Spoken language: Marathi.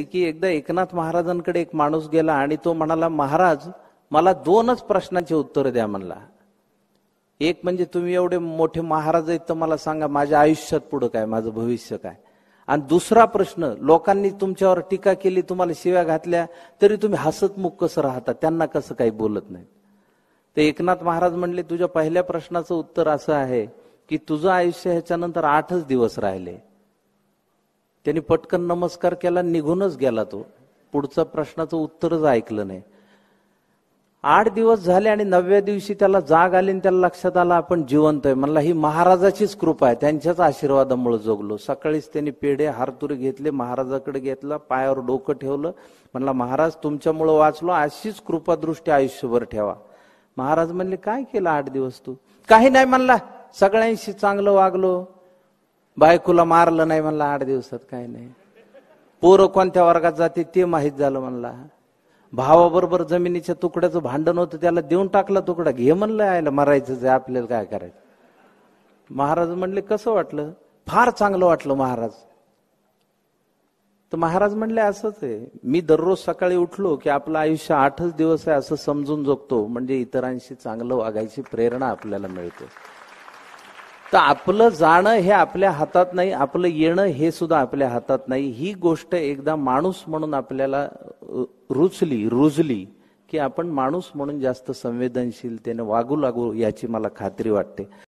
की एकदा एकनाथ महाराजांकडे एक माणूस गेला आणि तो म्हणाला महाराज मला दोनच प्रश्नांची उत्तर द्या म्हणला एक म्हणजे तुम्ही एवढे मोठे महाराज आहेत तर मला सांगा माझ्या आयुष्यात पुढं काय माझं भविष्य काय आणि दुसरा प्रश्न लोकांनी तुमच्यावर टीका केली तुम्हाला शिव्या घातल्या तरी तुम्ही हसतमुख कसं राहता त्यांना कसं काही बोलत नाही ते एकनाथ महाराज म्हणले तुझ्या पहिल्या प्रश्नाचं उत्तर असं आहे की तुझं आयुष्य ह्याच्यानंतर आठच दिवस राहिले त्यांनी पटकन नमस्कार केला निघूनच गेला तो पुढचा प्रश्नाचं उत्तरच ऐकलं नाही आठ दिवस झाले आणि नवव्या दिवशी त्याला जाग आली आणि त्याला लक्षात आला आपण जिवंत आहे म्हणला ही महाराजाचीच कृपा आहे त्यांच्याच आशीर्वादामुळे जगलो सकाळीच त्यांनी पेढे हारतुरे घेतले महाराजाकडे घेतला पायावर डोकं ठेवलं म्हणला महाराज तुमच्यामुळे वाचलो अशीच कृपादृष्टी आयुष्यभर ठेवा महाराज म्हणले काय केलं आठ दिवस तू काही नाही म्हणला सगळ्यांशी चांगलं वागलो बायकोला मारलं नाही म्हणला आठ दिवसात काय नाही पोरं कोणत्या वर्गात जाते ते माहीत झालं म्हणला भावाबरोबर जमिनीच्या तुकड्याचं भांडण होतं त्याला देऊन टाकला तुकडा घे म्हणलं यायला मरायचं आपल्याला काय करायचं महाराज म्हणले कसं वाटलं फार चांगलं वाटलं महाराज तर महाराज म्हणले असंच आहे मी दररोज सकाळी उठलो की आपलं आयुष्य आठच दिवस आहे असं समजून जगतो म्हणजे इतरांशी चांगलं वागायची प्रेरणा आपल्याला मिळते तर आपलं जाणं हे आपल्या हातात नाही आपलं येणं हे सुद्धा आपल्या हातात नाही ही गोष्ट एकदा माणूस म्हणून आपल्याला रुचली रुजली की आपण माणूस म्हणून जास्त संवेदनशीलतेने वागू लागू याची मला खात्री वाटते